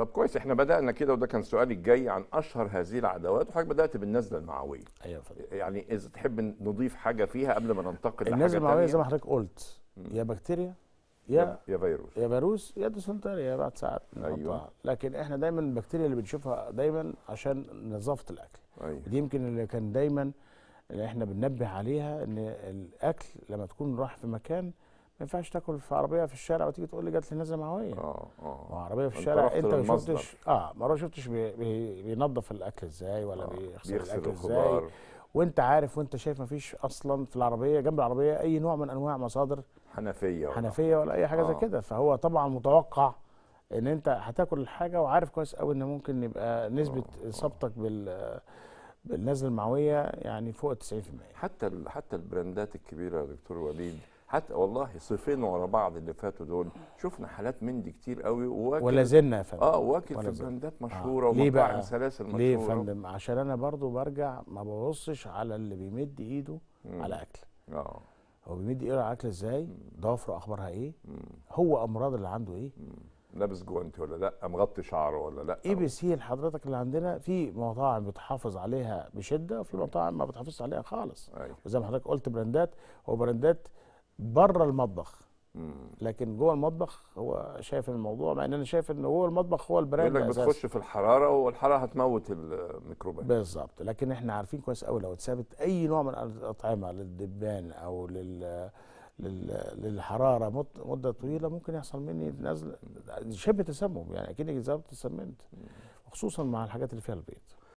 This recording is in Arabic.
طب كويس احنا بدانا كده وده كان سؤالي الجاي عن اشهر هذه العداوات وحضرتك بدات بالنزله المعويه ايوه فضل. يعني اذا تحب نضيف حاجه فيها قبل ما ننتقل لحاجه النزله المعويه زي ما حضرتك قلت يا بكتيريا يا يا فيروس يا فيروس يا ديسنتريا بعد ساعات ايوه لكن احنا دايما البكتيريا اللي بنشوفها دايما عشان نظافه الاكل أيوة. دي يمكن اللي كان دايما اللي احنا بننبه عليها ان الاكل لما تكون راح في مكان ما ينفعش تاكل في عربيه في الشارع وتيجي تقول لي جات لي نزله معويه اه اه عربيه في الشارع انت ما شفتش اه ما شفتش بي بي بينظف الاكل ازاي ولا آه. بيغسل الاكل ازاي وانت عارف وانت شايف ما فيش اصلا في العربيه جنب العربيه اي نوع من انواع مصادر حنفيه ولا حنفيه ولا اي حاجه آه. زي كده فهو طبعا متوقع ان انت هتاكل الحاجه وعارف كويس قوي ان ممكن يبقى نسبه آه، آه. اصابتك بال بالنزله المعويه يعني فوق 90% حتى حتى البراندات الكبيره يا دكتور وليد حتى والله صيفين ورا بعض اللي فاتوا دول شفنا حالات من دي كتير قوي وواكل ولا زلنا يا فندم اه واكل في براندات آه. مشهوره آه. ليه بقى سلاسل مشهوره ليه يا فندم عشان انا برضو برجع ما ببصش على اللي بيمد ايده مم. على اكل اه هو بيمد ايده على اكل ازاي ضوافره اخبارها ايه مم. هو امراض اللي عنده ايه مم. لابس جوانتي ولا لا مغطي شعره ولا لا ايه بي سي حضرتك اللي عندنا في مطاعم بتحافظ عليها بشده وفي مطاعم ما بتحافظش عليها خالص أيوه. وزي ما حضرتك قلت براندات وبراندات بره المطبخ لكن جوه المطبخ هو شايف الموضوع مع ان انا شايف ان جوه المطبخ هو البراند انك بتخش في الحراره والحراره هتموت الميكروبات بالظبط لكن احنا عارفين كويس قوي لو اتسابت اي نوع من الاطعمه للدبان او لل للحراره مده طويله ممكن يحصل مني نزل شبه تسمم يعني اكنك اتسممت سمنت خصوصا مع الحاجات اللي فيها البيض